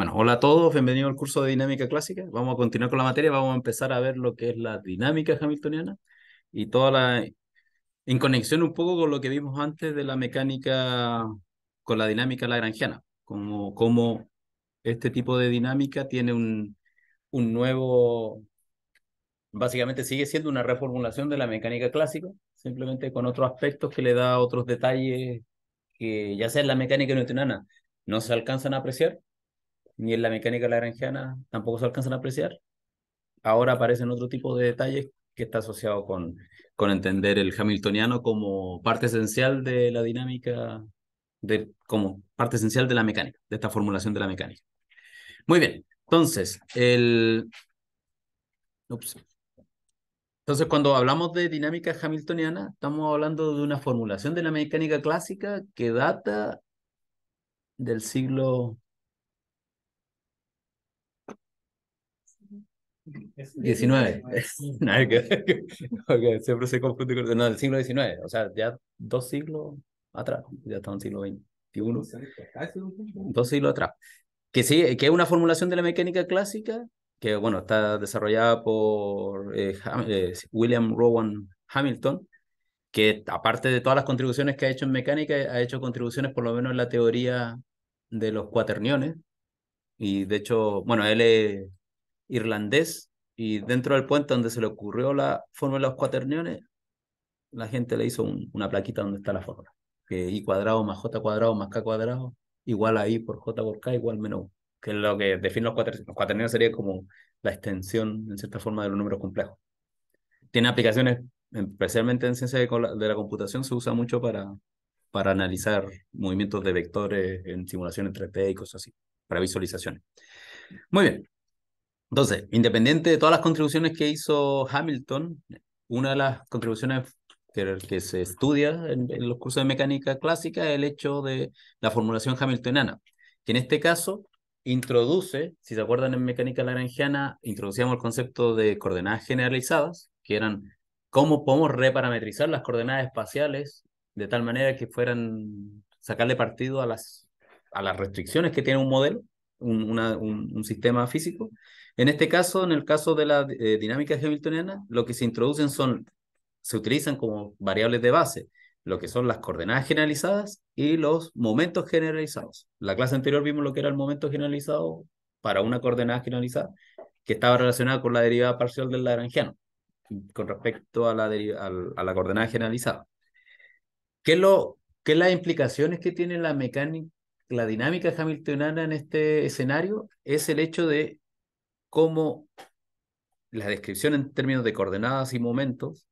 Bueno, hola a todos, bienvenidos al curso de dinámica clásica. Vamos a continuar con la materia, vamos a empezar a ver lo que es la dinámica hamiltoniana y toda la en conexión un poco con lo que vimos antes de la mecánica con la dinámica lagrangiana, como como este tipo de dinámica tiene un nuevo básicamente sigue siendo una reformulación de la mecánica clásica, simplemente con otros aspectos que le da otros detalles que ya sea en la mecánica newtoniana no se alcanzan a apreciar ni en la mecánica lagrangiana tampoco se alcanzan a apreciar. Ahora aparecen otro tipo de detalles que está asociado con, con entender el hamiltoniano como parte esencial de la dinámica, de, como parte esencial de la mecánica, de esta formulación de la mecánica. Muy bien, entonces, el... Ups. Entonces, cuando hablamos de dinámica hamiltoniana, estamos hablando de una formulación de la mecánica clásica que data del siglo 19. siempre se confunde con... No, siglo XIX, o sea, ya dos siglos atrás, ya estamos en el siglo XXI. Pues, dos siglos atrás. Que sí, que es una formulación de la mecánica clásica, que bueno, está desarrollada por eh, eh, William Rowan Hamilton, que aparte de todas las contribuciones que ha hecho en mecánica, ha hecho contribuciones por lo menos en la teoría de los cuaterniones. Y de hecho, bueno, él es irlandés y dentro del puente donde se le ocurrió la fórmula de los cuaterniones, la gente le hizo una plaquita donde está la fórmula. Que I cuadrado más J cuadrado más K cuadrado igual a I por J por K igual menos U. Que es lo que define los cuaterniones Los cuaterniones sería como la extensión, en cierta forma, de los números complejos. Tiene aplicaciones, especialmente en ciencia de, de la computación, se usa mucho para, para analizar movimientos de vectores en simulaciones 3D y cosas así, para visualizaciones. Muy bien, entonces, independiente de todas las contribuciones que hizo Hamilton, una de las contribuciones que, se estudia en, los cursos de mecánica clásica es el hecho de la formulación hamiltoniana, que en este caso introduce, si se acuerdan en mecánica lagrangiana, introducíamos el concepto de coordenadas generalizadas, que eran cómo podemos reparametrizar las coordenadas espaciales de tal manera que fueran sacarle partido a las, a las restricciones que tiene un modelo un, un, sistema físico. En este caso, en el caso de la eh, dinámica hamiltoniana, lo que se introducen son, se utilizan como variables de base, lo que son las coordenadas generalizadas y los momentos generalizados. La clase anterior vimos lo que era el momento generalizado para una coordenada generalizada, que estaba relacionada con la derivada parcial del lagrangiano, con respecto a la, a la coordenada generalizada. ¿Qué, es lo, ¿Qué las implicaciones que tiene la mecánica la dinámica hamiltoniana en este escenario es el hecho de cómo la descripción en términos de coordenadas y momentos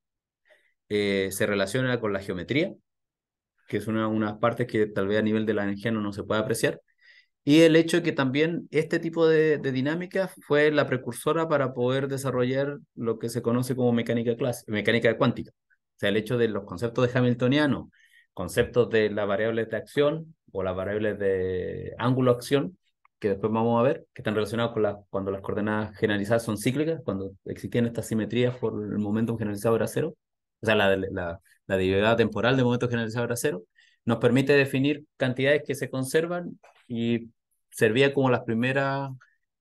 eh, se relaciona con la geometría, que es una de unas partes que tal vez a nivel de la energía no, se puede apreciar, y el hecho de que también este tipo de, dinámica fue la precursora para poder desarrollar lo que se conoce como mecánica, clase, mecánica cuántica. O sea, el hecho de los conceptos de Hamiltoniano, conceptos de las variables de acción, o las variables de ángulo-acción, que después vamos a ver, que están relacionados con las cuando las coordenadas generalizadas son cíclicas, cuando existían estas simetrías por el momento generalizado era cero, o sea, la, la, la derivada temporal del momento generalizado era cero, nos permite definir cantidades que se conservan y servía como las primeras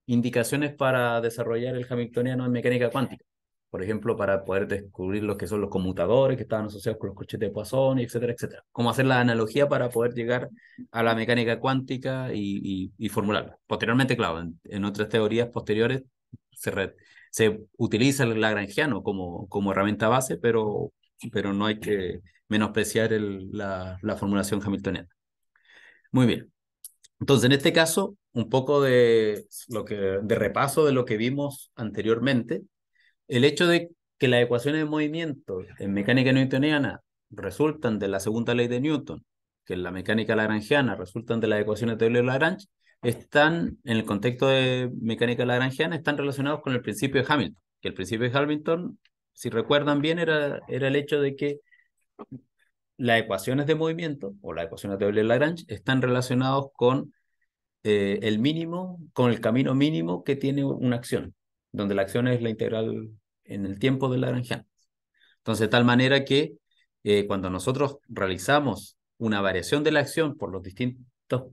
indicaciones para desarrollar el hamiltoniano en mecánica cuántica por ejemplo, para poder descubrir los que son los conmutadores que estaban asociados con los corchetes de Poisson, etcétera, etcétera. Cómo hacer la analogía para poder llegar a la mecánica cuántica y, formularla. Posteriormente, claro, en, otras teorías posteriores se, utiliza el lagrangiano como, como herramienta base, pero, pero no hay que menospreciar la, la formulación hamiltoniana. Muy bien. Entonces, en este caso, un poco de, lo que, de repaso de lo que vimos anteriormente el hecho de que las ecuaciones de movimiento en mecánica newtoniana resultan de la segunda ley de Newton, que en la mecánica lagrangiana resultan de las ecuaciones de Euler-Lagrange, están, en el contexto de mecánica lagrangiana, están relacionados con el principio de Hamilton. Que el principio de Hamilton, si recuerdan bien, era, era el hecho de que las ecuaciones de movimiento o las ecuaciones de Euler-Lagrange están relacionados con eh, el mínimo, con el camino mínimo que tiene una acción donde la acción es la integral en el tiempo de Lagrangiano. Entonces, de tal manera que eh, cuando nosotros realizamos una variación de la acción por los distintos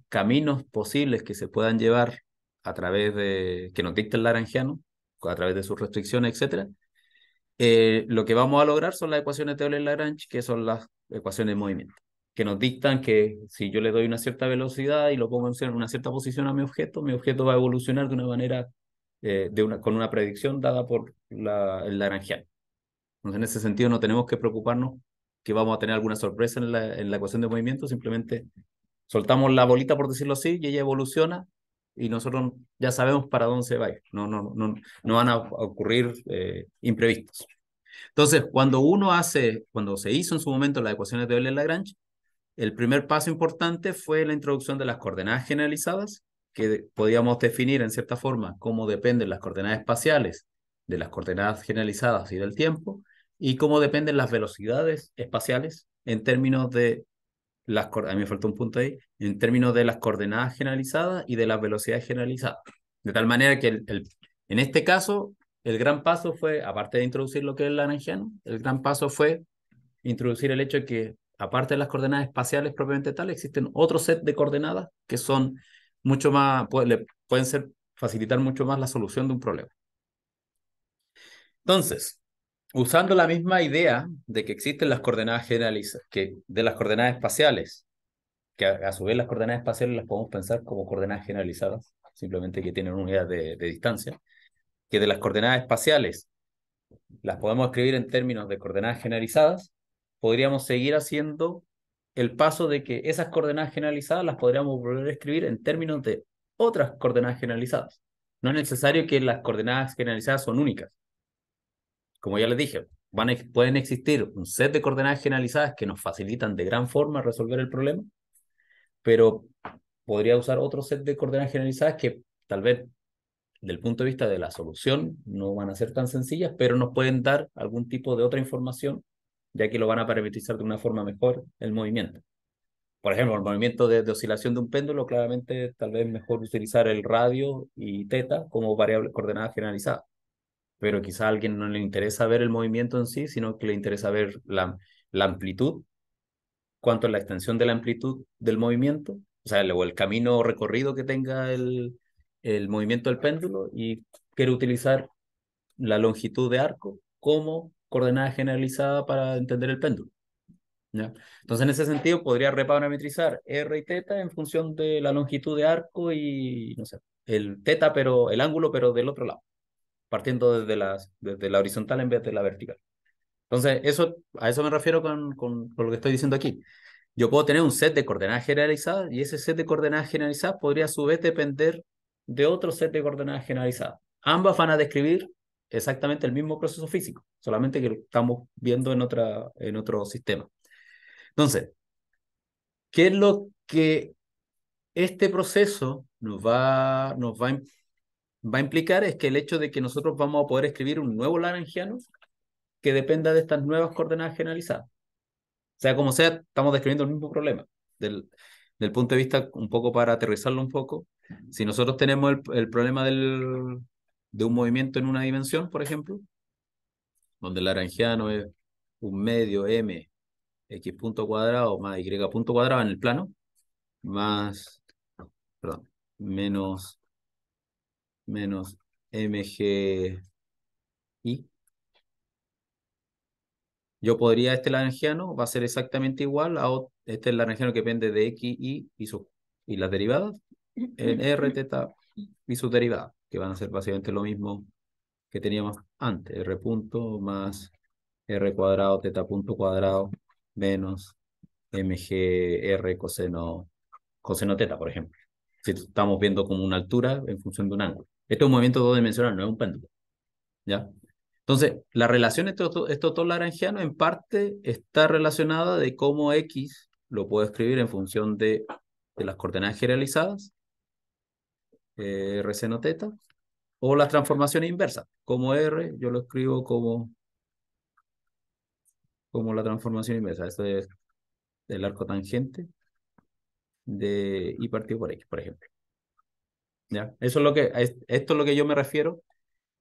caminos posibles que se puedan llevar a través de, que nos dicta el Lagrangiano, a través de sus restricciones, etc., eh, lo que vamos a lograr son las ecuaciones de Euler-Lagrange, que son las ecuaciones de movimiento, que nos dictan que si yo le doy una cierta velocidad y lo pongo en una cierta posición a mi objeto, mi objeto va a evolucionar de una manera eh, con una predicción dada por la, el Entonces, en ese sentido, no tenemos que preocuparnos que vamos a tener alguna sorpresa en la, en ecuación de movimiento, simplemente soltamos la bolita, por decirlo así, y ella evoluciona y nosotros ya sabemos para dónde se va No, no, no, no van a ocurrir eh, imprevistos. Entonces, cuando uno hace, cuando se hizo en su momento las ecuaciones de Euler-Lagrange, el primer paso importante fue la introducción de las coordenadas generalizadas que podíamos definir en cierta forma cómo dependen las coordenadas espaciales de las coordenadas generalizadas y del tiempo, y cómo dependen las velocidades espaciales en términos de las a me faltó un punto ahí, en términos de las coordenadas generalizadas y de las velocidades generalizadas. De tal manera que el, en este caso, el gran paso fue, aparte de introducir lo que es el laranjiano, el gran paso fue introducir el hecho de que, aparte de las coordenadas espaciales propiamente tal, existen otro set de coordenadas que son mucho más, le pueden ser, facilitar mucho más la solución de un problema. Entonces, usando la misma idea de que existen las coordenadas generalizadas, que de las coordenadas espaciales, que a, su vez las coordenadas espaciales las podemos pensar como coordenadas generalizadas, simplemente que tienen unidad de, de distancia, que de las coordenadas espaciales las podemos escribir en términos de coordenadas generalizadas, podríamos seguir haciendo el paso de que esas coordenadas generalizadas las podríamos volver a escribir en términos de otras coordenadas generalizadas. No es necesario que las coordenadas generalizadas son únicas. Como ya les dije, pueden existir un set de coordenadas generalizadas que nos facilitan de gran forma resolver el problema, pero podría usar otro set de coordenadas generalizadas que tal vez del punto de vista de la solución no van a ser tan sencillas, pero nos pueden dar algún tipo de otra información ya que lo van a parametrizar de una forma mejor el movimiento. Por ejemplo, el movimiento de, oscilación de un péndulo, claramente tal vez mejor utilizar el radio y teta como variable coordenada generalizada. Pero quizá a alguien no le interesa ver el movimiento en sí, sino que le interesa ver la, amplitud, cuánto es la extensión de la amplitud del movimiento, o sea, el, el camino recorrido que tenga el, el movimiento del péndulo y quiere utilizar la longitud de arco como coordenada generalizada para entender el péndulo. Entonces, en ese sentido, podría reparametrizar R y teta en función de la longitud de arco y, no sé, el teta, pero el ángulo, pero del otro lado, partiendo desde la, desde la horizontal en vez de la vertical. Entonces, eso, a eso me refiero con, con, con lo que estoy diciendo aquí. Yo puedo tener un set de coordenadas generalizadas y ese set de coordenadas generalizadas podría a su vez depender de otro set de coordenadas generalizadas. Ambas van a describir exactamente el mismo proceso físico, solamente que lo estamos viendo en, otra, en otro sistema. Entonces, ¿qué es lo que este proceso nos va, nos va, va a implicar? Es que el hecho de que nosotros vamos a poder escribir un nuevo laranjiano que dependa de estas nuevas coordenadas generalizadas. O sea como sea, estamos describiendo el mismo problema. Del, del punto de vista, un poco para aterrizarlo un poco, si nosotros tenemos el, el problema del, de un movimiento en una dimensión, por ejemplo, donde el Lagrangiano es un medio m x punto cuadrado más y punto cuadrado en el plano, más, perdón, menos, mg y. Yo podría, este Lagrangiano va a ser exactamente igual a este Lagrangiano que depende de x, y, y, sus, y las derivadas, en r, teta y sus derivadas que van a ser básicamente lo mismo que teníamos antes, R punto más R cuadrado, teta punto cuadrado, menos MGR coseno, coseno teta, por ejemplo. Si estamos viendo como una altura en función de un ángulo. Esto es un movimiento dos-dimensional, no es un péndulo. ¿Ya? Entonces, la relación esto estos, dos en parte está relacionada de cómo X lo puedo escribir en función de, de las coordenadas generalizadas eh, R seno teta, o la transformación inversa como R, yo lo escribo como, como la transformación inversa, esto es el arco tangente de y partido por X, por ejemplo. ¿Ya? Eso es lo que, esto es lo que yo me refiero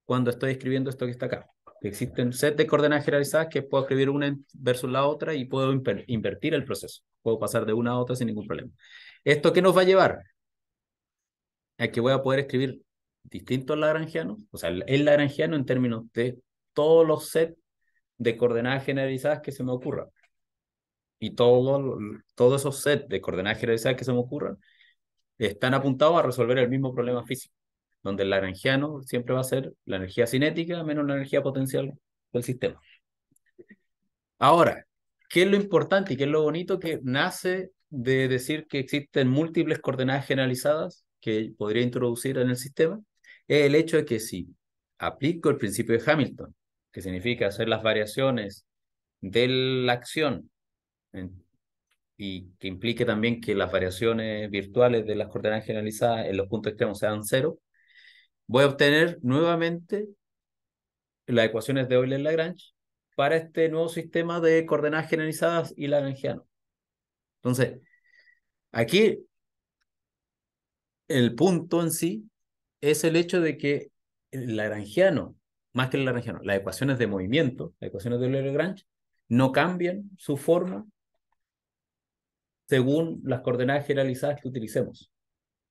cuando estoy escribiendo esto que está acá. Existen set de coordenadas generalizadas que puedo escribir una versus la otra y puedo invertir el proceso. Puedo pasar de una a otra sin ningún problema. ¿Esto qué nos va a llevar? es que voy a poder escribir distintos lagrangianos, o sea, el, lagrangiano en términos de todos los sets de coordenadas generalizadas que se me ocurran. Y todos esos sets de coordenadas generalizadas que se me ocurran están apuntados a resolver el mismo problema físico, donde el lagrangiano siempre va a ser la energía cinética menos la energía potencial del sistema. Ahora, ¿qué es lo importante y qué es lo bonito que nace de decir que existen múltiples coordenadas generalizadas que podría introducir en el sistema es el hecho de que si aplico el principio de Hamilton, que significa hacer las variaciones de la acción y que implique también que las variaciones virtuales de las coordenadas generalizadas en los puntos extremos sean cero, voy a obtener nuevamente las ecuaciones de Euler-Lagrange para este nuevo sistema de coordenadas generalizadas y lagrangiano. Entonces, aquí el punto en sí es el hecho de que el lagrangiano, más que el lagrangiano, las ecuaciones de movimiento, las ecuaciones de Lagrange, no cambian su forma según las coordenadas generalizadas que utilicemos.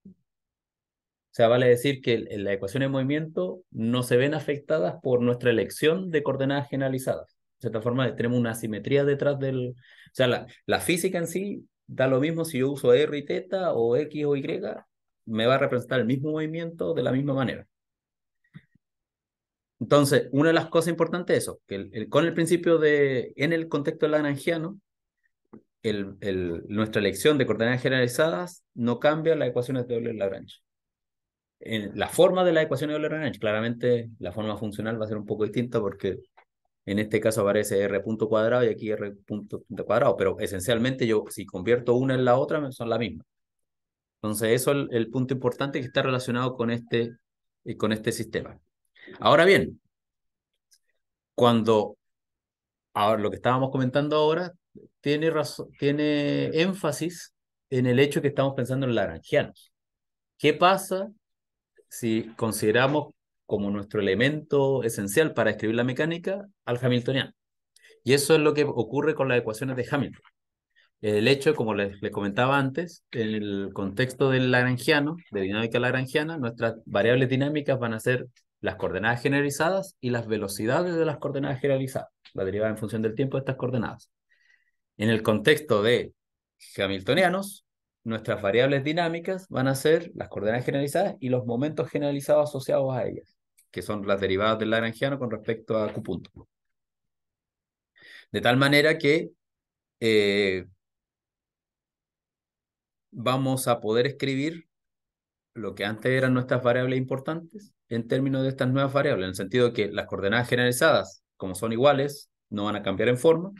O sea, vale decir que las ecuaciones de movimiento no se ven afectadas por nuestra elección de coordenadas generalizadas. De cierta forma, tenemos una asimetría detrás del... O sea, la, física en sí da lo mismo si yo uso R y teta, o X o Y, me va a representar el mismo movimiento de la misma manera. Entonces, una de las cosas importantes es eso, que con el principio de, en el contexto lagrangiano, el, nuestra elección de coordenadas generalizadas no cambia las ecuaciones de Euler Lagrange. En la forma de las ecuaciones de Euler Lagrange, claramente la forma funcional va a ser un poco distinta porque en este caso aparece r punto cuadrado y aquí r punto, punto cuadrado, pero esencialmente yo si convierto una en la otra son la misma. Entonces, eso es el, punto importante que está relacionado con este, eh, con este sistema. Ahora bien, cuando ahora lo que estábamos comentando ahora tiene, tiene énfasis en el hecho que estamos pensando en laranjianos. ¿Qué pasa si consideramos como nuestro elemento esencial para escribir la mecánica al hamiltoniano? Y eso es lo que ocurre con las ecuaciones de Hamilton. El hecho, como les, comentaba antes, en el contexto del lagrangiano, de dinámica lagrangiana, nuestras variables dinámicas van a ser las coordenadas generalizadas y las velocidades de las coordenadas generalizadas, la derivada en función del tiempo de estas coordenadas. En el contexto de hamiltonianos, nuestras variables dinámicas van a ser las coordenadas generalizadas y los momentos generalizados asociados a ellas, que son las derivadas del lagrangiano con respecto a Q punto. De tal manera que eh, vamos a poder escribir lo que antes eran nuestras variables importantes en términos de estas nuevas variables, en el sentido de que las coordenadas generalizadas, como son iguales, no van a cambiar en forma,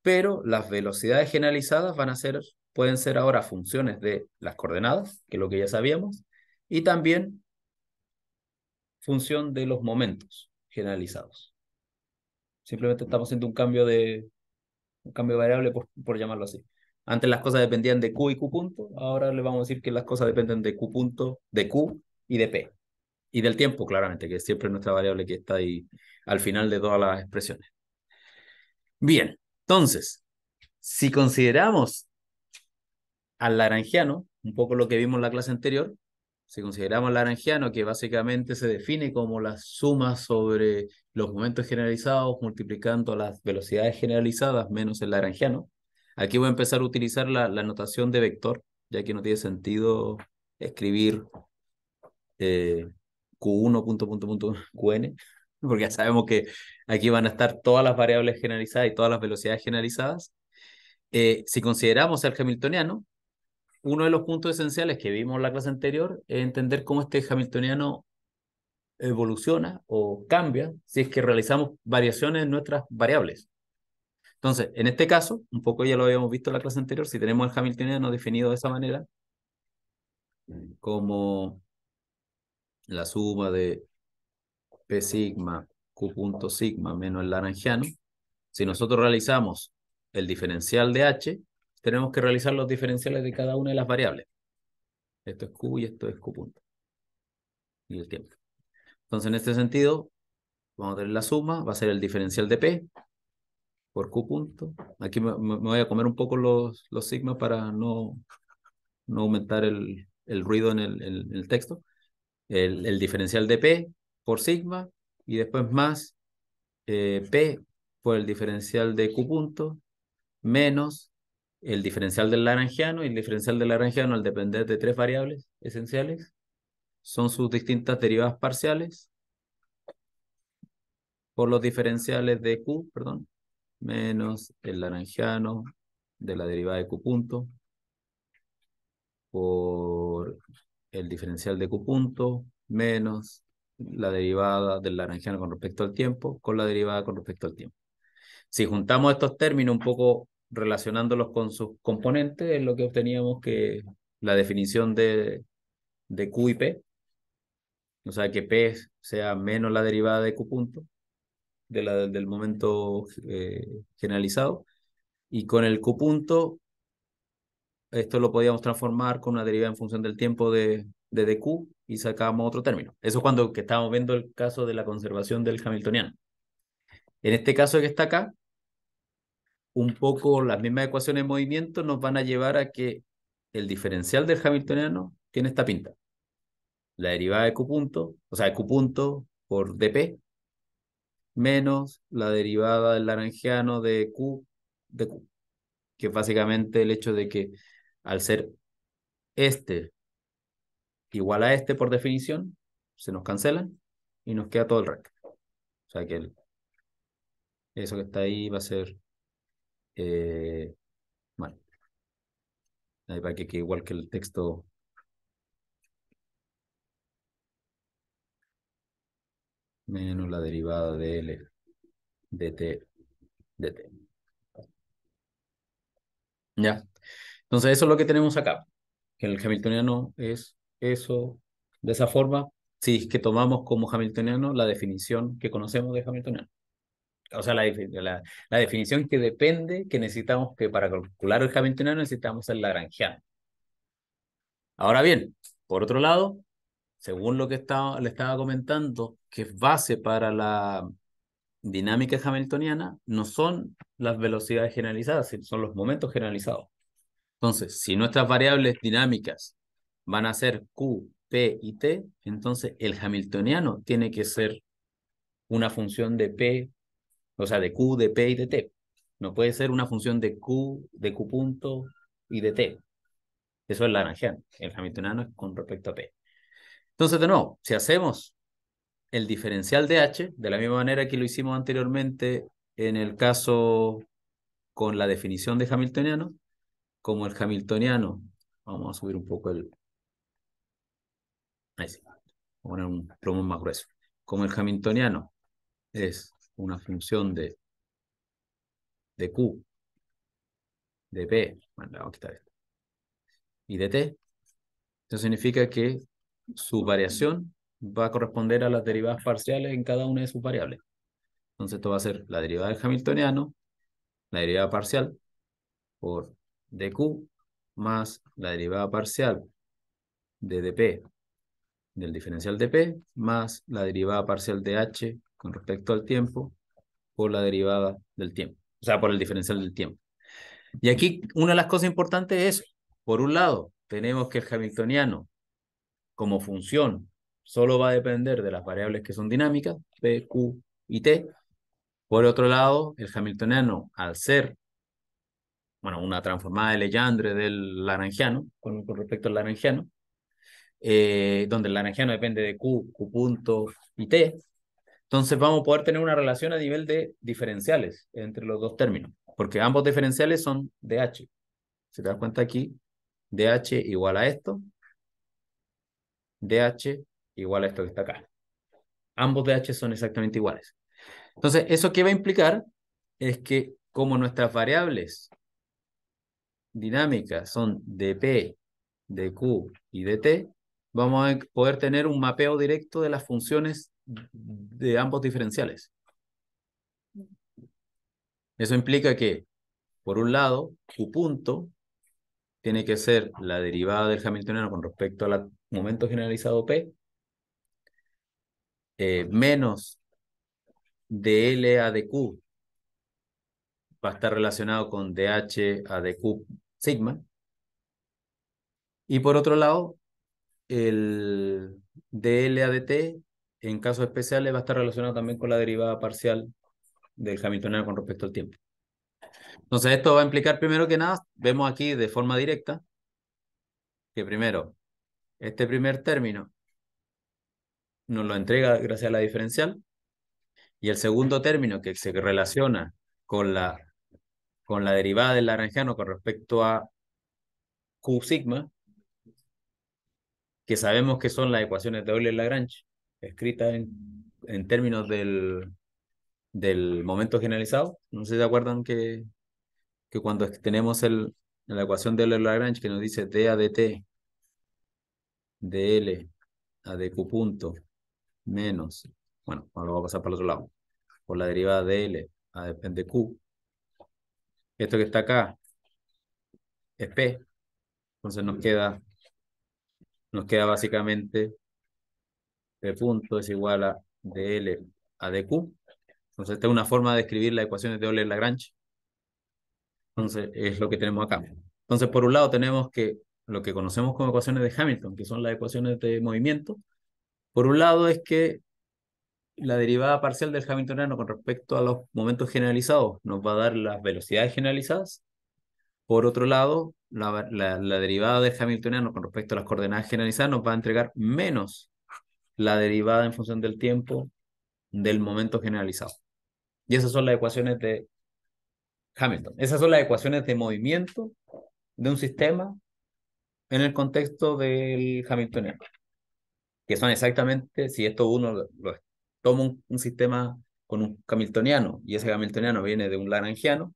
pero las velocidades generalizadas van a ser, pueden ser ahora funciones de las coordenadas, que es lo que ya sabíamos, y también función de los momentos generalizados. Simplemente estamos haciendo un cambio de un cambio variable, por llamarlo así. Antes las cosas dependían de Q y Q punto, ahora le vamos a decir que las cosas dependen de Q punto, de Q y de P. Y del tiempo, claramente, que siempre es nuestra variable que está ahí al final de todas las expresiones. Bien, entonces, si consideramos al laranjiano, un poco lo que vimos en la clase anterior, si consideramos al laranjiano, que básicamente se define como la suma sobre los momentos generalizados multiplicando las velocidades generalizadas menos el laranjiano, Aquí voy a empezar a utilizar la, notación de vector, ya que no tiene sentido escribir eh, Q1 Qn, porque ya sabemos que aquí van a estar todas las variables generalizadas y todas las velocidades generalizadas. Eh, si consideramos el hamiltoniano, uno de los puntos esenciales que vimos en la clase anterior es entender cómo este hamiltoniano evoluciona o cambia si es que realizamos variaciones en nuestras variables. Entonces, en este caso, un poco ya lo habíamos visto en la clase anterior, si tenemos el hamiltoniano definido de esa manera, mm. como la suma de P sigma, Q punto sigma menos el laranjiano, si nosotros realizamos el diferencial de H, tenemos que realizar los diferenciales de cada una de las variables. Esto es Q y esto es Q punto. Y el tiempo. Entonces, en este sentido, vamos a tener la suma, va a ser el diferencial de P, por Q punto. Aquí me, voy a comer un poco los, los sigmas para no, no aumentar el, ruido en el, el texto. El, diferencial de P por sigma y después más eh, P por el diferencial de Q punto menos el diferencial del laranjiano y el diferencial del laranjiano al depender de tres variables esenciales son sus distintas derivadas parciales por los diferenciales de Q, perdón, menos el laranjiano de la derivada de Q punto por el diferencial de Q punto menos la derivada del laranjiano con respecto al tiempo con la derivada con respecto al tiempo. Si juntamos estos términos un poco relacionándolos con sus componentes, es lo que obteníamos que la definición de, de Q y P, o sea que P sea menos la derivada de Q punto la, del momento eh, generalizado. Y con el Q punto esto lo podíamos transformar con una derivada en función del tiempo de, de dq y sacábamos otro término. Eso es cuando que estábamos viendo el caso de la conservación del hamiltoniano. En este caso que está acá, un poco las mismas ecuaciones de movimiento nos van a llevar a que el diferencial del hamiltoniano tiene esta pinta. La derivada de q punto, o sea, de q punto por dp menos la derivada del laranjiano de Q, de Q, que es básicamente el hecho de que al ser este igual a este por definición, se nos cancelan y nos queda todo el rack. O sea que eso que está ahí va a ser eh, mal. Ahí para que quede igual que el texto menos la derivada de L De T. ¿Ya? Entonces eso es lo que tenemos acá. El hamiltoniano es eso, de esa forma, si es que tomamos como hamiltoniano la definición que conocemos de hamiltoniano. O sea, la, la definición que depende, que necesitamos que para calcular el hamiltoniano necesitamos el lagrangiano. Ahora bien, por otro lado, según lo que le estaba comentando, que es base para la dinámica hamiltoniana, no son las velocidades generalizadas, son los momentos generalizados. Entonces, si nuestras variables dinámicas van a ser Q, P y T, entonces el hamiltoniano tiene que ser una función de P, o sea, de Q, de P y de T. No puede ser una función de Q, de Q punto y de T. Eso es lagrangiano. El hamiltoniano es con respecto a P. Entonces, de nuevo, si hacemos el diferencial de H, de la misma manera que lo hicimos anteriormente en el caso con la definición de Hamiltoniano, como el Hamiltoniano, vamos a subir un poco el... Ahí sí, poner un plomo más grueso. Como el Hamiltoniano es una función de, de Q, de P, bueno, y de T, eso significa que su variación va a corresponder a las derivadas parciales en cada una de sus variables. Entonces esto va a ser la derivada del hamiltoniano, la derivada parcial por dq más la derivada parcial de dp del diferencial de p más la derivada parcial de h con respecto al tiempo por la derivada del tiempo, o sea, por el diferencial del tiempo. Y aquí una de las cosas importantes es, por un lado, tenemos que el hamiltoniano como función solo va a depender de las variables que son dinámicas, P, Q y T. Por otro lado, el hamiltoniano, al ser bueno, una transformada de leyandre del Laranjiano, con, respecto al Laranjiano, eh, donde el Laranjiano depende de Q, Q punto y T, entonces vamos a poder tener una relación a nivel de diferenciales entre los dos términos, porque ambos diferenciales son dH. Se Si te das cuenta aquí, dH igual a esto, DH igual a esto que está acá. Ambos DH son exactamente iguales. Entonces, ¿eso qué va a implicar? Es que como nuestras variables dinámicas son dp, dq y dt, vamos a poder tener un mapeo directo de las funciones de ambos diferenciales. Eso implica que, por un lado, q punto tiene que ser la derivada del hamiltoniano con respecto al momento generalizado P, eh, menos DL a DQ va a estar relacionado con DH a DQ sigma. Y por otro lado, el DL a DT en casos especiales va a estar relacionado también con la derivada parcial del hamiltoniano con respecto al tiempo. Entonces, esto va a implicar primero que nada, vemos aquí de forma directa, que primero, este primer término nos lo entrega gracias a la diferencial, y el segundo término que se relaciona con la, con la derivada del Lagrangiano con respecto a Q sigma, que sabemos que son las ecuaciones de Euler-Lagrange, escritas en, en términos del, del momento generalizado. No sé si se acuerdan que que cuando tenemos el, la ecuación de euler Lagrange que nos dice d a dt dl a dq punto menos, bueno, lo voy a pasar para el otro lado, por la derivada de L a depende Q, esto que está acá es P, entonces nos queda, nos queda básicamente P punto es igual a DL a DQ, entonces esta es una forma de escribir la ecuación de Euler-Lagrange, entonces, es lo que tenemos acá. Entonces, por un lado, tenemos que lo que conocemos como ecuaciones de Hamilton, que son las ecuaciones de movimiento. Por un lado, es que la derivada parcial del Hamiltoniano con respecto a los momentos generalizados nos va a dar las velocidades generalizadas. Por otro lado, la, derivada del Hamiltoniano con respecto a las coordenadas generalizadas nos va a entregar menos la derivada en función del tiempo del momento generalizado. Y esas son las ecuaciones de Hamilton. Esas son las ecuaciones de movimiento de un sistema en el contexto del hamiltoniano, que son exactamente, si esto uno toma un, sistema con un hamiltoniano y ese hamiltoniano viene de un lagrangiano,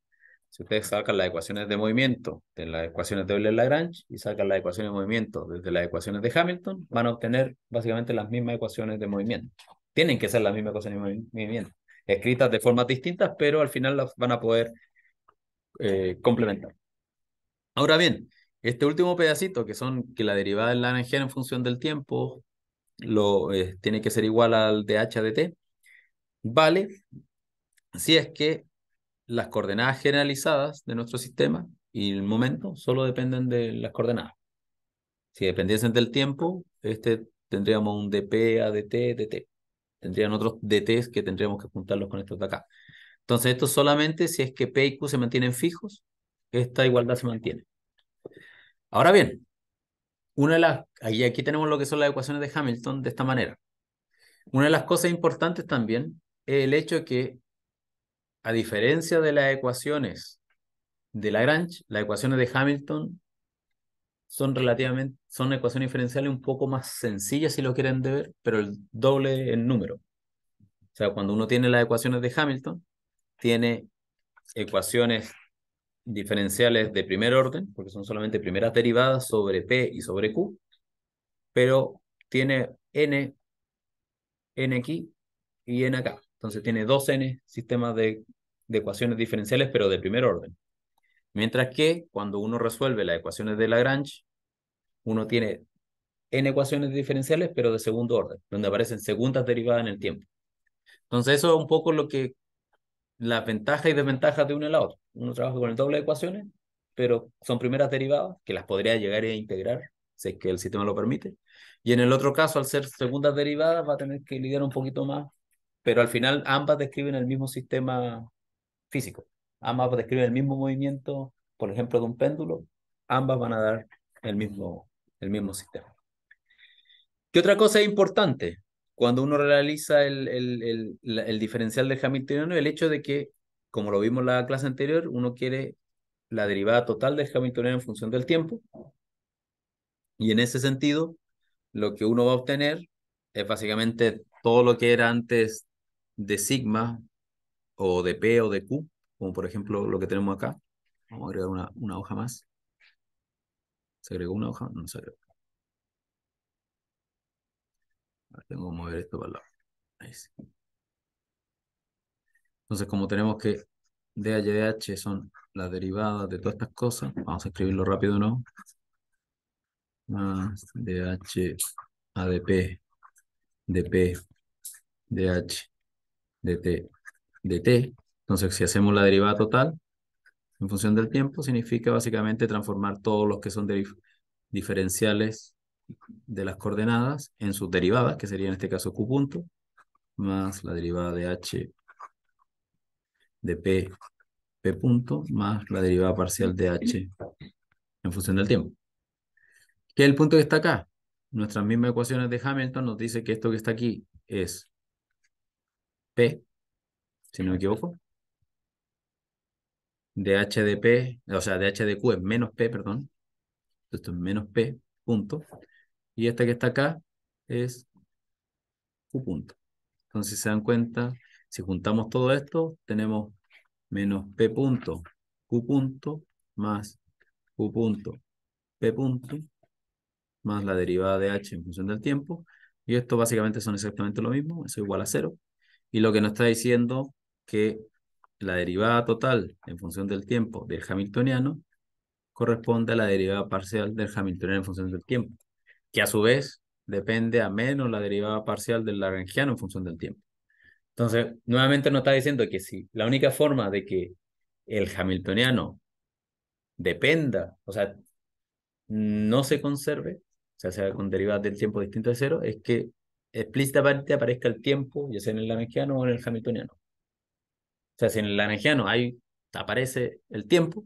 si ustedes sacan las ecuaciones de movimiento de las ecuaciones de Euler-Lagrange y sacan las ecuaciones de movimiento desde las ecuaciones de Hamilton, van a obtener básicamente las mismas ecuaciones de movimiento. Tienen que ser las mismas ecuaciones de movimiento, escritas de formas distintas, pero al final las van a poder eh, complementar. Ahora bien, este último pedacito, que son que la derivada de Lagrangiana en función del tiempo lo, eh, tiene que ser igual al dh de t, vale si es que las coordenadas generalizadas de nuestro sistema y el momento solo dependen de las coordenadas. Si dependiesen del tiempo, este tendríamos un dp, a dt. Tendrían otros dt que tendríamos que juntarlos con estos de acá. Entonces, esto solamente si es que P y Q se mantienen fijos, esta igualdad se mantiene. Ahora bien, una de las, aquí tenemos lo que son las ecuaciones de Hamilton de esta manera. Una de las cosas importantes también es el hecho que, a diferencia de las ecuaciones de Lagrange, las ecuaciones de Hamilton son relativamente, son ecuaciones diferenciales un poco más sencillas si lo quieren de ver, pero el doble en número. O sea, cuando uno tiene las ecuaciones de Hamilton, tiene ecuaciones diferenciales de primer orden, porque son solamente primeras derivadas sobre P y sobre Q, pero tiene N, N aquí y N acá. Entonces tiene dos N sistemas de, de ecuaciones diferenciales, pero de primer orden. Mientras que cuando uno resuelve las ecuaciones de Lagrange, uno tiene N ecuaciones diferenciales, pero de segundo orden, donde aparecen segundas derivadas en el tiempo. Entonces eso es un poco lo que las ventajas y desventajas de uno y la otra. Uno trabaja con el doble de ecuaciones, pero son primeras derivadas que las podría llegar a integrar, si es que el sistema lo permite. Y en el otro caso, al ser segundas derivadas, va a tener que lidiar un poquito más, pero al final ambas describen el mismo sistema físico. Ambas describen el mismo movimiento, por ejemplo, de un péndulo, ambas van a dar el mismo, el mismo sistema. ¿Qué otra cosa es importante? cuando uno realiza el, el, diferencial del hamiltoniano, el hecho de que, como lo vimos en la clase anterior, uno quiere la derivada total del hamiltoniano en función del tiempo. Y en ese sentido, lo que uno va a obtener es básicamente todo lo que era antes de sigma o de P o de Q, como por ejemplo lo que tenemos acá. Vamos a agregar una, una hoja más. ¿Se agregó una hoja? No se agregó. Tengo que mover esto para lado. Ahí sí. Entonces, como tenemos que dh son las derivadas de todas estas cosas, vamos a escribirlo rápido, ¿no? Más DH, dp, DP, DH, DT, DT. Entonces, si hacemos la derivada total, en función del tiempo, significa básicamente transformar todos los que son diferenciales de las coordenadas en sus derivadas, que sería en este caso q punto, más la derivada de h de p, p punto, más la derivada parcial de h en función del tiempo. ¿Qué es el punto que está acá? Nuestras mismas ecuaciones de Hamilton nos dice que esto que está aquí es p, si no me equivoco, de h de p, o sea, de h de q es menos p, perdón, esto es menos p, punto, y esta que está acá es Q punto. Entonces, se dan cuenta, si juntamos todo esto, tenemos menos P punto, Q punto, más Q punto, P punto, más la derivada de H en función del tiempo. Y esto básicamente son exactamente lo mismo, eso igual a cero. Y lo que nos está diciendo que la derivada total en función del tiempo del hamiltoniano corresponde a la derivada parcial del hamiltoniano en función del tiempo que a su vez depende a menos la derivada parcial del lagrangiano en función del tiempo. Entonces, nuevamente nos está diciendo que si la única forma de que el hamiltoniano dependa, o sea, no se conserve, o sea, sea con derivada del tiempo distinto de cero, es que explícitamente aparezca el tiempo, ya sea en el lagrangiano o en el hamiltoniano. O sea, si en el lagrangiano hay, aparece el tiempo,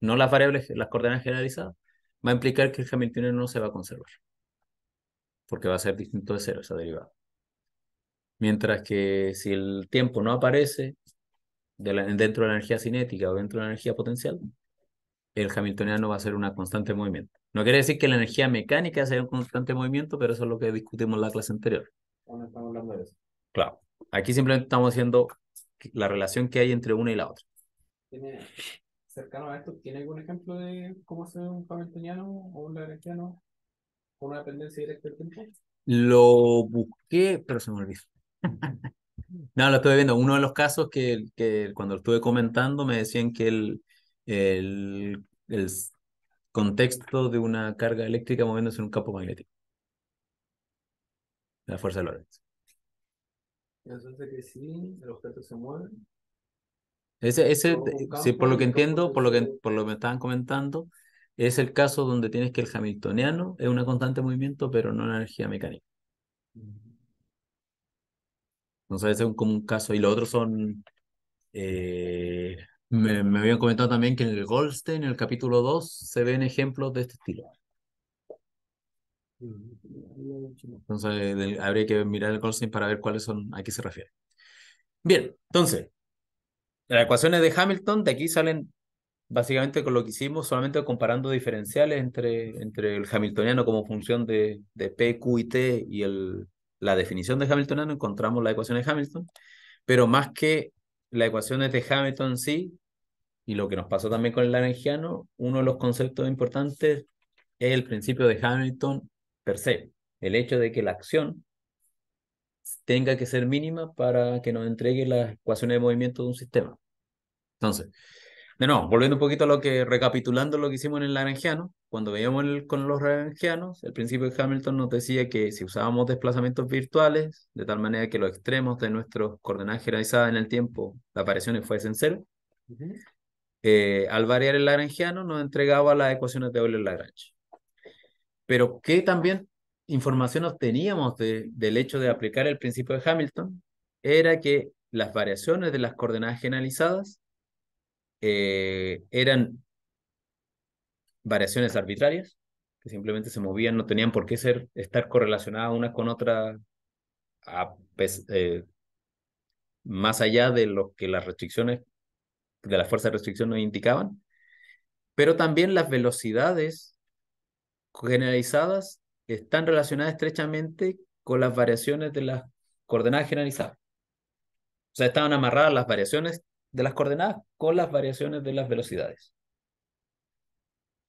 no las variables, las coordenadas generalizadas, va a implicar que el Hamiltoniano no se va a conservar, porque va a ser distinto de cero esa derivada. Mientras que si el tiempo no aparece dentro de la energía cinética o dentro de la energía potencial, el Hamiltoniano va a ser una constante movimiento. No quiere decir que la energía mecánica sea un constante movimiento, pero eso es lo que discutimos en la clase anterior. Claro. Aquí simplemente estamos haciendo la relación que hay entre una y la otra cercano a esto, ¿tiene algún ejemplo de cómo hacer un hamiltoniano o un lagrangiano con una dependencia directa del tiempo? Lo busqué, pero se me olvidó. no, lo estuve viendo. Uno de los casos que, que cuando estuve comentando me decían que el, el, el contexto de una carga eléctrica moviéndose en un campo magnético. La fuerza de Lorentz. Entonces que sí, el objeto se mueve. Ese, por lo que entiendo, por lo que, por lo me estaban comentando, es el caso donde tienes que el hamiltoniano es una constante de movimiento, pero no una energía mecánica. Entonces ese es un, como caso. Y los otros son... Eh, me, habían comentado también que en el Goldstein, en el capítulo 2, se ven ejemplos de este estilo. Entonces habría que mirar el Goldstein para ver cuáles son, a qué se refiere. Bien, entonces, las ecuaciones de Hamilton de aquí salen básicamente con lo que hicimos, solamente comparando diferenciales entre, entre el hamiltoniano como función de, P, Q y T y el, la definición de hamiltoniano, encontramos la ecuación de Hamilton, pero más que las ecuaciones de Hamilton sí, y lo que nos pasó también con el laranjiano, uno de los conceptos importantes es el principio de Hamilton per se, el hecho de que la acción tenga que ser mínima para que nos entregue las ecuaciones de movimiento de un sistema. Entonces, de nuevo, volviendo un poquito a lo que, recapitulando lo que hicimos en el Lagrangiano, cuando veíamos con los Lagrangianos, el principio de Hamilton nos decía que si usábamos desplazamientos virtuales, de tal manera que los extremos de nuestros coordenadas generalizadas en el tiempo, las apariciones fuesen cero, eh, al variar el Lagrangiano nos entregaba las ecuaciones de Euler-Lagrange. Pero que también información obteníamos del hecho de aplicar el principio de Hamilton era que las variaciones de las coordenadas generalizadas eh, eran variaciones arbitrarias, que simplemente se movían, no tenían por qué ser, estar correlacionadas una con otra eh, más allá de lo que las restricciones, de la fuerza de restricción nos indicaban, pero también las velocidades generalizadas están relacionadas estrechamente con las variaciones de las coordenadas generalizadas. O sea, estaban amarradas las variaciones de las coordenadas con las variaciones de las velocidades.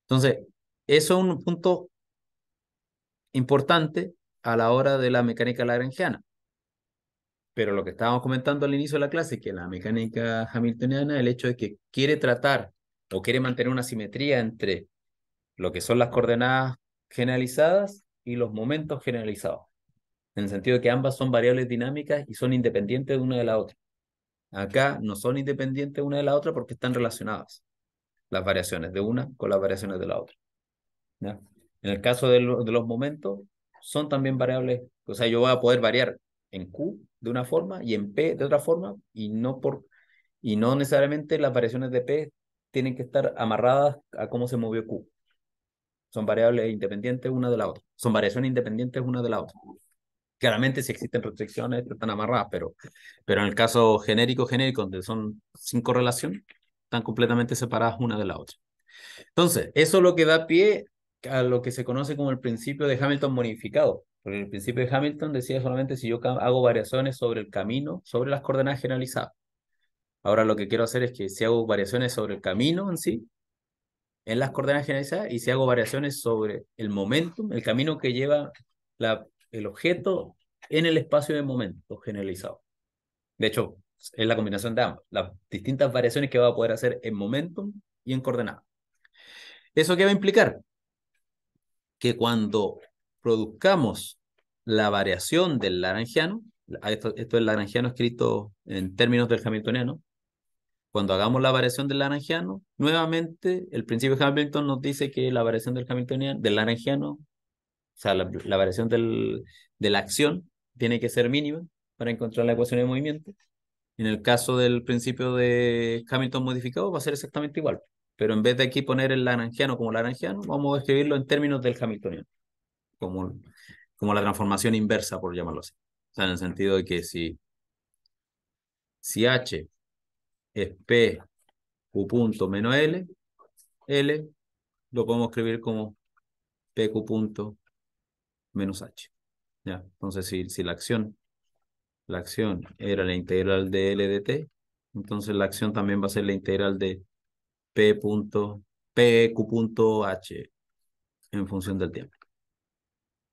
Entonces, eso es un punto importante a la hora de la mecánica lagrangiana. Pero lo que estábamos comentando al inicio de la clase, que la mecánica hamiltoniana, el hecho de que quiere tratar o quiere mantener una simetría entre lo que son las coordenadas generalizadas y los momentos generalizados, en el sentido de que ambas son variables dinámicas y son independientes de una de la otra. Acá no son independientes una de la otra porque están relacionadas las variaciones de una con las variaciones de la otra. En el caso de, los momentos, son también variables, o sea, yo voy a poder variar en Q de una forma y en P de otra forma y no, por, y no necesariamente las variaciones de P tienen que estar amarradas a cómo se movió Q. Son variables e independientes una de la otra. Son variaciones independientes una de la otra. Claramente si existen restricciones están amarradas, pero, pero en el caso genérico, genérico, donde son sin correlación están completamente separadas una de la otra. Entonces, eso es lo que da pie a lo que se conoce como el principio de Hamilton modificado. Porque el principio de Hamilton decía solamente si yo hago variaciones sobre el camino, sobre las coordenadas generalizadas. Ahora lo que quiero hacer es que si hago variaciones sobre el camino en sí, en las coordenadas generalizadas y si hago variaciones sobre el momentum, el camino que lleva el objeto en el espacio de momento generalizado. De hecho, es la combinación de ambas, las distintas variaciones que va a poder hacer en momentum y en coordenada. ¿Eso qué va a implicar? Que cuando produzcamos la variación del laranjiano, esto, es el laranjiano escrito en términos del hamiltoniano, cuando hagamos la variación del laranjiano, nuevamente el principio de Hamilton nos dice que la variación del Hamiltoniano, del laranjiano, o sea, la, variación del, de la acción tiene que ser mínima para encontrar la ecuación de movimiento. En el caso del principio de Hamilton modificado va a ser exactamente igual, pero en vez de aquí poner el laranjiano como laranjiano, vamos a escribirlo en términos del Hamiltoniano, como, como la transformación inversa, por llamarlo así. O sea, en el sentido de que si, si H es P, Q punto menos L, L lo podemos escribir como P PQ punto menos H. ¿Ya? Entonces, si, si la acción la acción era la integral de L de T, entonces la acción también va a ser la integral de P punto, PQ punto H en función del tiempo.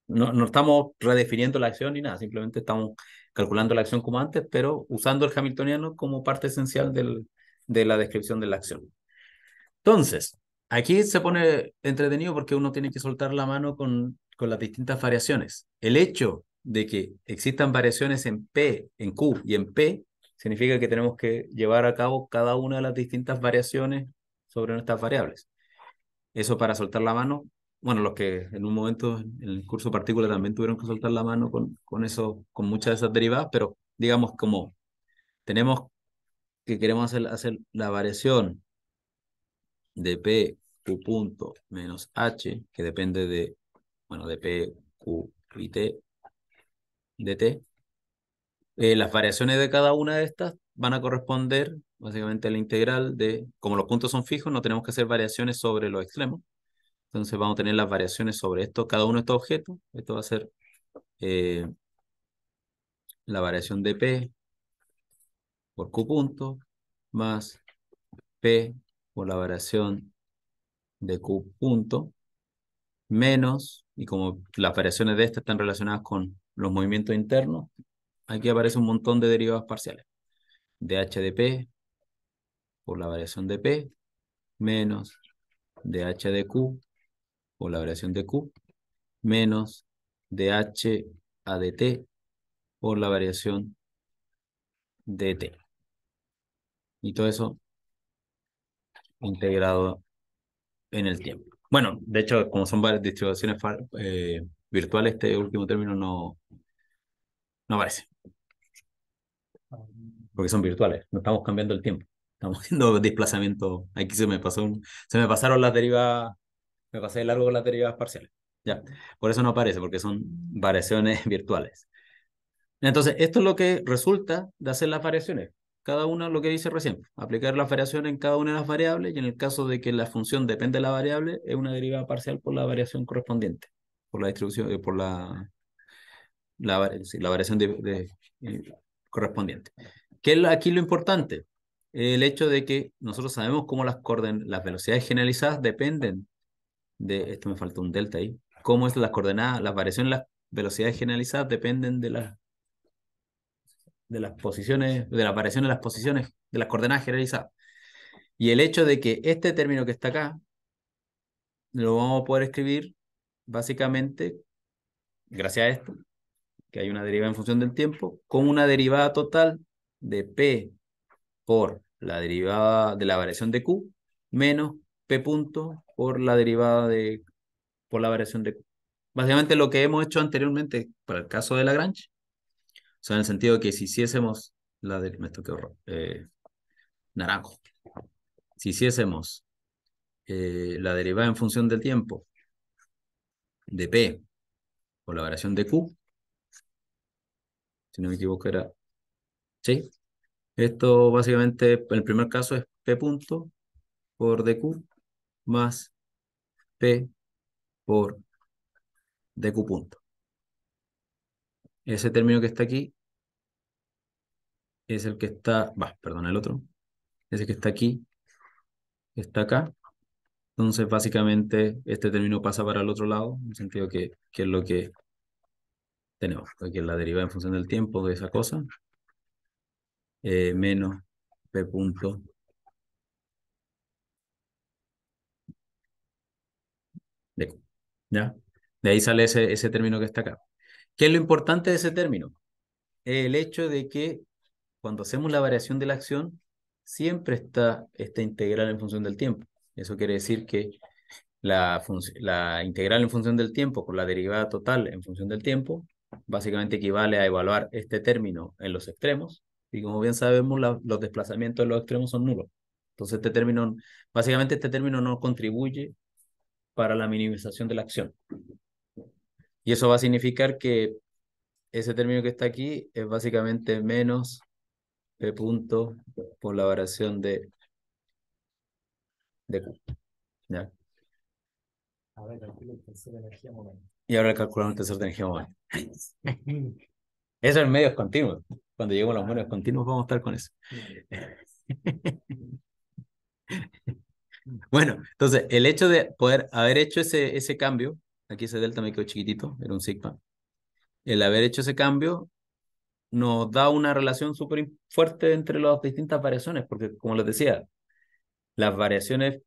No, no estamos redefiniendo la acción ni nada, simplemente estamos calculando la acción como antes, pero usando el hamiltoniano como parte esencial de la descripción de la acción. Entonces, aquí se pone entretenido porque uno tiene que soltar la mano con, con las distintas variaciones. El hecho de que existan variaciones en P, en Q y en P, significa que tenemos que llevar a cabo cada una de las distintas variaciones sobre nuestras variables. Eso para soltar la mano bueno, los que en un momento en el curso particular también tuvieron que soltar la mano con, con eso, con muchas de esas derivadas, pero digamos como tenemos que queremos hacer, la variación de P, Q punto menos H, que depende de, bueno, de P, Q y T, de T, eh, las variaciones de cada una de estas van a corresponder básicamente a la integral de, como los puntos son fijos, no tenemos que hacer variaciones sobre los extremos, entonces vamos a tener las variaciones sobre esto, cada uno de estos objetos. Esto va a ser eh, la variación de P por Q punto más P por la variación de Q punto menos, y como las variaciones de esta están relacionadas con los movimientos internos, aquí aparece un montón de derivadas parciales. De H de P por la variación de P menos de H de Q o la variación de Q, menos de H a dt por la variación de t. Y todo eso integrado en el tiempo. Bueno, de hecho, como son varias distribuciones eh, virtuales, este último término no, no aparece. Porque son virtuales, no estamos cambiando el tiempo. Estamos haciendo desplazamiento. Aquí se me pasó se me pasaron las derivadas me pasé de largo con las derivadas parciales. Ya, por eso no aparece, porque son variaciones virtuales. Entonces, esto es lo que resulta de hacer las variaciones. Cada una lo que dice recién, aplicar las variaciones en cada una de las variables y en el caso de que la función depende de la variable, es una derivada parcial por la variación correspondiente, por la distribución, eh, por la, la, variación eh, correspondiente. ¿Qué es aquí lo importante? El hecho de que nosotros sabemos cómo las, las velocidades generalizadas dependen de, esto me falta un delta ahí, cómo es las coordenadas, las variaciones, las velocidades generalizadas dependen de las de las posiciones, de la variación de las posiciones, de las coordenadas generalizadas. Y el hecho de que este término que está acá lo vamos a poder escribir básicamente gracias a esto, que hay una derivada en función del tiempo, con una derivada total de P por la derivada de la variación de Q menos P punto por la derivada de, por la variación de Q. Básicamente lo que hemos hecho anteriormente para el caso de Lagrange, o sea, en el sentido de que si hiciésemos la me eh, naranjo, si hiciésemos eh, la derivada en función del tiempo de P por la variación de Q, si no me equivoco era, ¿sí? Esto básicamente, en el primer caso es P punto por DQ más P por DQ punto. Ese término que está aquí es el que está, va, perdón, el otro, es el que está aquí, está acá. Entonces, básicamente, este término pasa para el otro lado, en el sentido que, es lo que tenemos, que es la derivada en función del tiempo de esa cosa, eh, menos P punto de ¿ya? ahí sale ese, ese término que está acá. ¿Qué es lo importante de ese término? El hecho de que cuando hacemos la variación de la acción, siempre está esta integral en función del tiempo. Eso quiere decir que la, la integral en función del tiempo con la derivada total en función del tiempo básicamente equivale a evaluar este término en los extremos. Y como bien sabemos, los desplazamientos en los extremos son nulos. Entonces, este término, básicamente este término no contribuye para la minimización de la acción. Y eso va a significar que ese término que está aquí es básicamente menos P punto por la variación de, de Q. Ahora el energía Y ahora calculamos el tercer de energía momento. eso en medios continuos. Cuando lleguemos a los medios continuos vamos a estar con eso. Bueno, entonces, el hecho de poder haber hecho ese, ese cambio, aquí ese delta me quedó chiquitito, era un sigma, el haber hecho ese cambio nos da una relación súper fuerte entre las distintas variaciones, porque como les decía, las variaciones,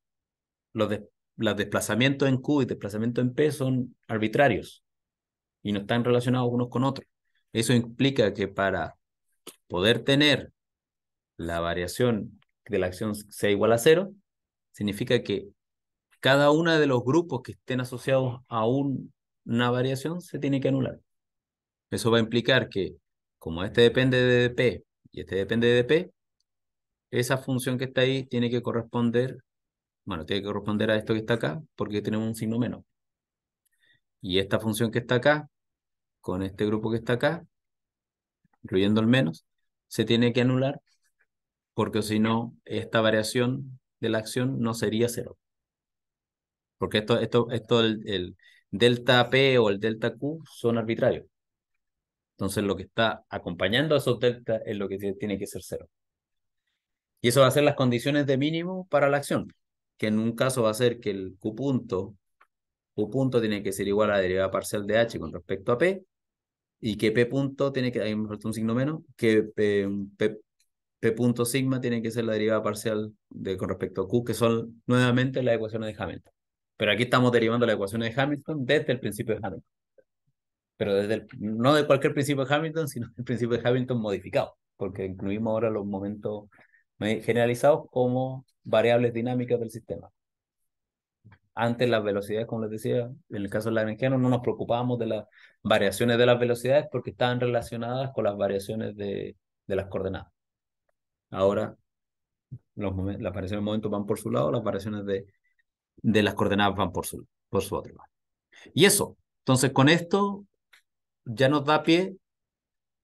los, los desplazamientos en Q y desplazamientos en P son arbitrarios y no están relacionados unos con otros. Eso implica que para poder tener la variación de la acción sea igual a cero, significa que cada uno de los grupos que estén asociados a una variación se tiene que anular. Eso va a implicar que, como este depende de P y este depende de P, esa función que está ahí tiene que corresponder, bueno, tiene que corresponder a esto que está acá, porque tenemos un signo menos. Y esta función que está acá, con este grupo que está acá, incluyendo el menos, se tiene que anular, porque si no, esta variación la acción no sería cero. Porque esto, esto, esto el, delta P o el delta Q son arbitrarios. Entonces lo que está acompañando a esos delta es lo que tiene que ser cero. Y eso va a ser las condiciones de mínimo para la acción, que en un caso va a ser que el Q punto, Q punto tiene que ser igual a la derivada parcial de H con respecto a P, y que P punto tiene que, ahí me falta un signo menos, que eh, P, P, este punto sigma tiene que ser la derivada parcial de, con respecto a Q, que son nuevamente las ecuaciones de Hamilton. Pero aquí estamos derivando las ecuaciones de Hamilton desde el principio de Hamilton. Pero desde no de cualquier principio de Hamilton, sino del principio de Hamilton modificado, porque incluimos ahora los momentos generalizados como variables dinámicas del sistema. Antes las velocidades, como les decía, en el caso de lagrangiano no nos preocupábamos de las variaciones de las velocidades porque estaban relacionadas con las variaciones de las coordenadas. Ahora las variaciones de momento van por su lado, las variaciones de, de las coordenadas van por su, por su otro lado. Y eso, entonces con esto ya nos da pie,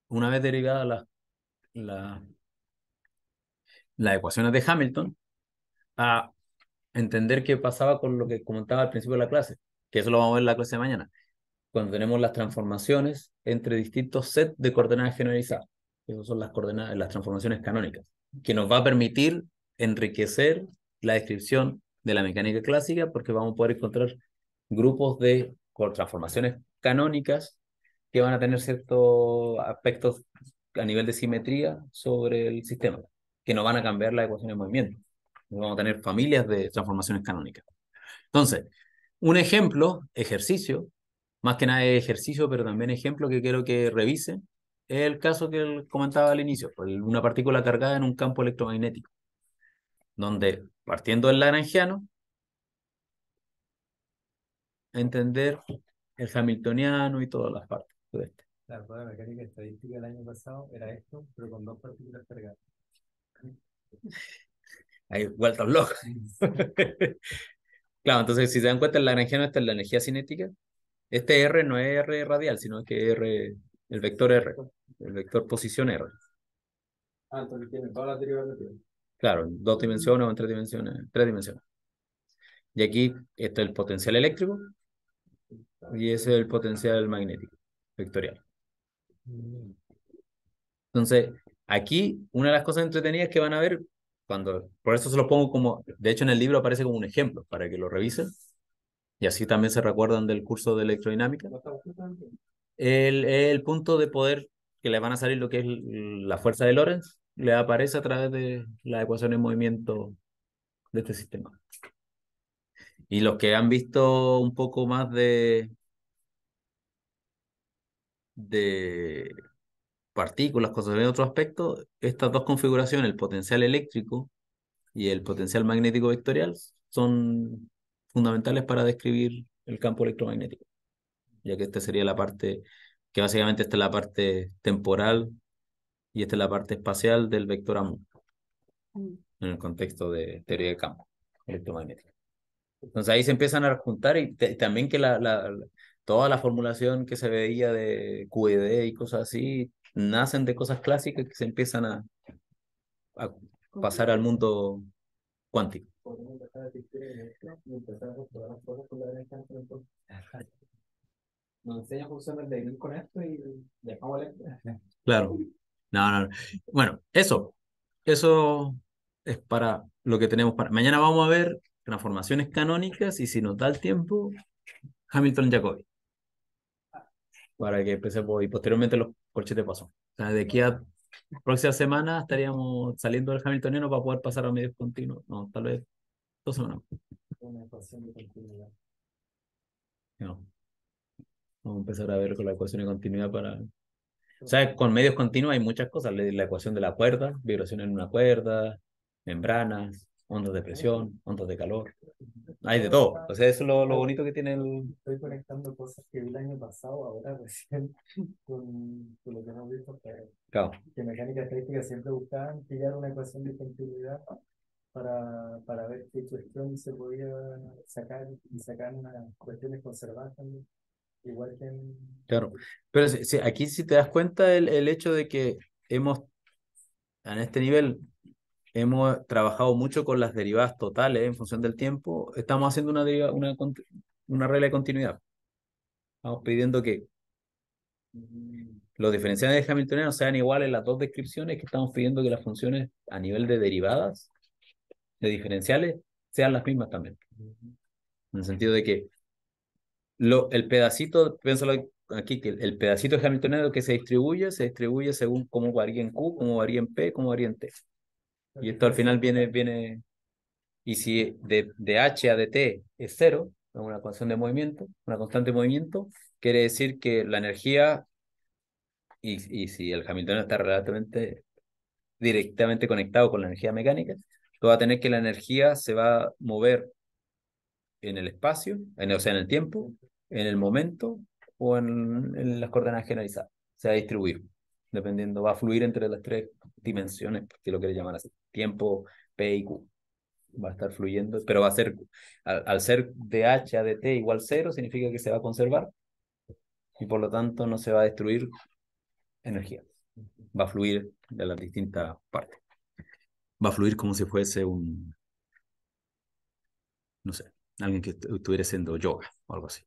una vez derivadas la, las ecuaciones de Hamilton, a entender qué pasaba con lo que comentaba al principio de la clase, que eso lo vamos a ver en la clase de mañana, cuando tenemos las transformaciones entre distintos sets de coordenadas generalizadas. Esas son las coordenadas, las transformaciones canónicas, que nos va a permitir enriquecer la descripción de la mecánica clásica porque vamos a poder encontrar grupos de transformaciones canónicas que van a tener ciertos aspectos a nivel de simetría sobre el sistema, que no van a cambiar la ecuación de movimiento. Vamos a tener familias de transformaciones canónicas. Entonces, un ejemplo, ejercicio, más que nada ejercicio, pero también ejemplo que quiero que revise es el caso que comentaba al inicio, pues, una partícula cargada en un campo electromagnético, donde partiendo del lagrangiano, entender el hamiltoniano y todas las partes de este. La mecánica estadística del año pasado era esto, pero con dos partículas cargadas. Ahí, vueltas locos. claro, entonces si se dan cuenta, el lagrangiano está es la energía cinética. Este R no es R radial, sino que R, el vector R el vector posicionero. Ah, entonces Claro, dos dimensiones o en tres dimensiones, tres dimensiones. Y aquí está el potencial eléctrico y ese es el potencial magnético, vectorial. Entonces, aquí una de las cosas entretenidas que van a ver, cuando, por eso se lo pongo como, de hecho en el libro aparece como un ejemplo para que lo revisen y así también se recuerdan del curso de electrodinámica. El, el punto de poder que le van a salir lo que es la fuerza de Lorentz, le aparece a través de la ecuación de movimiento de este sistema. Y los que han visto un poco más de, de partículas, cosas en otro aspecto, estas dos configuraciones, el potencial eléctrico y el potencial magnético vectorial, son fundamentales para describir el campo electromagnético, ya que esta sería la parte que básicamente esta es la parte temporal y esta es la parte espacial del vector AMU mm. en el contexto de teoría de campo electromagnética. Entonces ahí se empiezan a juntar y también que la, la, toda la formulación que se veía de QED y cosas así nacen de cosas clásicas que se empiezan a, a pasar al mundo cuántico nos enseña a funcionar de con esto y dejamos Claro. No, no, Bueno, eso. Eso es para lo que tenemos para. Mañana vamos a ver transformaciones canónicas y si nos da el tiempo, Hamilton Jacobi. Para que empecemos y posteriormente los corchetes pasos. O sea, de aquí a próxima semana estaríamos saliendo del Hamiltoniano para poder pasar a medios continuos. No, tal vez dos semanas. Una No. Vamos a empezar a ver con la ecuación de continuidad para... O sea, con medios continuos hay muchas cosas. La ecuación de la cuerda, vibración en una cuerda, membranas, ondas de presión, ondas de calor. Hay de todo. O sea, eso es lo, bonito que tiene el... Estoy conectando cosas que vi el año pasado, ahora recién, con, lo que hemos visto. Claro. Que mecánica estadística siempre buscaban pillar una ecuación de continuidad para, para ver qué cuestión se podía sacar y sacar unas cuestiones conservadas también. Igual que Claro, pero aquí si te das cuenta el, hecho de que hemos, en este nivel, hemos trabajado mucho con las derivadas totales en función del tiempo, estamos haciendo una, una, regla de continuidad. Estamos pidiendo que mm. los diferenciales de hamiltonianos sean iguales las dos descripciones que estamos pidiendo que las funciones a nivel de derivadas de diferenciales sean las mismas también. En el sentido de que el pedacito, piénsalo aquí, que el pedacito de hamiltoniano que se distribuye, se distribuye según cómo varía en Q, cómo varía en P, cómo varía en T. Y esto al final viene, viene y si de, H a dt es cero, es una constante de movimiento, una constante de movimiento, quiere decir que la energía, y, y si el hamiltoniano está relativamente directamente conectado con la energía mecánica, va a tener que la energía se va a mover en el espacio, o sea, en el tiempo, en el momento o en, las coordenadas generalizadas. Se va a distribuir, dependiendo, va a fluir entre las tres dimensiones, porque lo quiere llamar así, tiempo, P y Q. Va a estar fluyendo, pero va a ser, al, al ser de H a T igual cero, significa que se va a conservar y por lo tanto no se va a destruir energía. Va a fluir de las distintas partes. Va a fluir como si fuese un, no sé, alguien que estuviera haciendo yoga o algo así.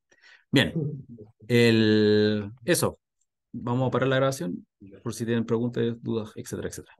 Bien, el, eso. Vamos a parar la grabación por si tienen preguntas, dudas, etcétera, etcétera.